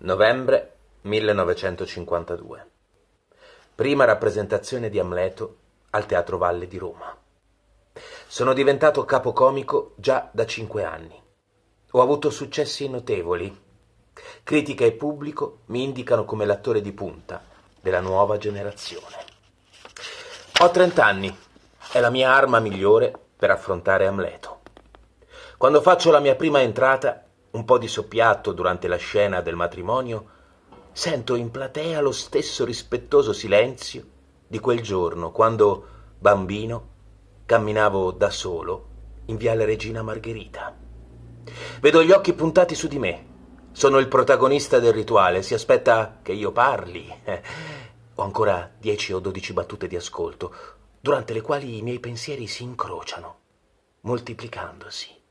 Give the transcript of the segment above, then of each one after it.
Novembre 1952. Prima rappresentazione di Amleto al Teatro Valle di Roma. Sono diventato capocomico già da cinque anni. Ho avuto successi notevoli. Critica e pubblico mi indicano come l'attore di punta della nuova generazione. Ho 30 anni. È la mia arma migliore per affrontare Amleto. Quando faccio la mia prima entrata un po' di soppiatto durante la scena del matrimonio, sento in platea lo stesso rispettoso silenzio di quel giorno quando, bambino, camminavo da solo in viale Regina Margherita. Vedo gli occhi puntati su di me. Sono il protagonista del rituale, si aspetta che io parli. Ho ancora dieci o dodici battute di ascolto, durante le quali i miei pensieri si incrociano, moltiplicandosi.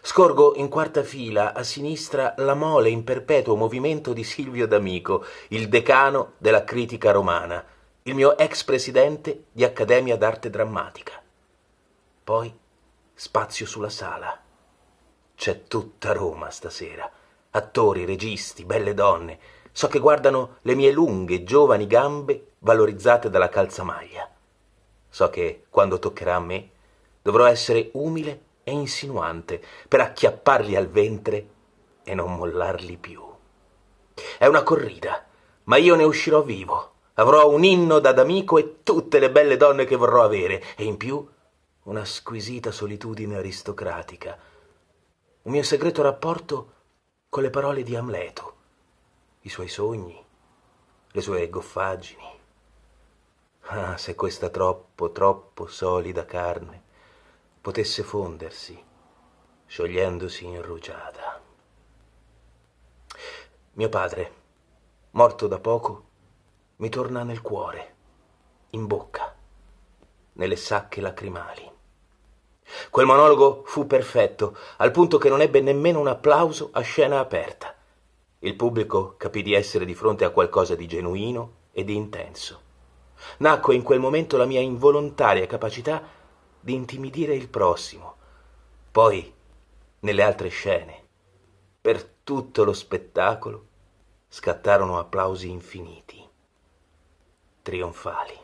Scorgo in quarta fila a sinistra la mole in perpetuo movimento di Silvio D'Amico, il decano della critica romana, il mio ex presidente di Accademia d'arte drammatica. Poi spazio sulla sala. C'è tutta Roma stasera. Attori, registi, belle donne. So che guardano le mie lunghe, giovani gambe valorizzate dalla calzamaglia. So che, quando toccherà a me, dovrò essere umile e insinuante per acchiapparli al ventre e non mollarli più. È una corrida, ma io ne uscirò vivo. Avrò un inno da d'amico e tutte le belle donne che vorrò avere, e in più una squisita solitudine aristocratica, un mio segreto rapporto con le parole di Amleto, i suoi sogni, le sue goffaggini. Ah, se questa troppo, troppo solida carne potesse fondersi, sciogliendosi in rugiada. Mio padre, morto da poco, mi torna nel cuore, in bocca, nelle sacche lacrimali. Quel monologo fu perfetto, al punto che non ebbe nemmeno un applauso a scena aperta. Il pubblico capì di essere di fronte a qualcosa di genuino e di intenso. Nacque in quel momento la mia involontaria capacità di intimidire il prossimo. Poi, nelle altre scene, per tutto lo spettacolo, scattarono applausi infiniti, trionfali.